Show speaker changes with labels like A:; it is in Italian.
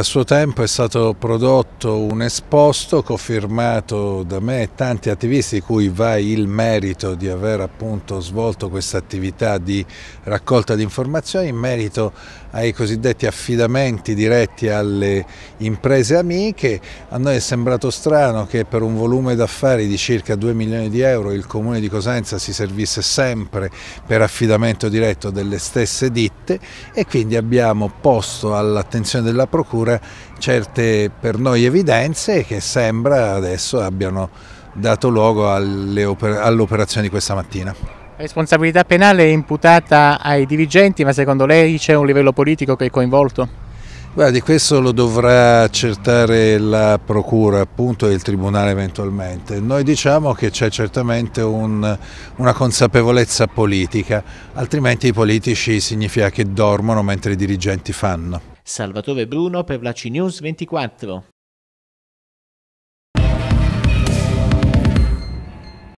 A: A suo tempo è stato prodotto un esposto cofirmato da me e tanti attivisti cui va il merito di aver appunto svolto questa attività di raccolta di informazioni in merito ai cosiddetti affidamenti diretti alle imprese amiche. A noi è sembrato strano che per un volume d'affari di circa 2 milioni di euro il comune di Cosenza si servisse sempre per affidamento diretto delle stesse ditte e quindi abbiamo posto all'attenzione della procura ancora certe per noi evidenze che sembra adesso abbiano dato luogo all'operazione di questa mattina.
B: La responsabilità penale è imputata ai dirigenti, ma secondo lei c'è un livello politico che è coinvolto?
A: Guardi, questo lo dovrà accertare la Procura appunto e il Tribunale eventualmente. Noi diciamo che c'è certamente un, una consapevolezza politica, altrimenti i politici significa che dormono mentre i dirigenti fanno.
C: Salvatore Bruno per la CNews 24.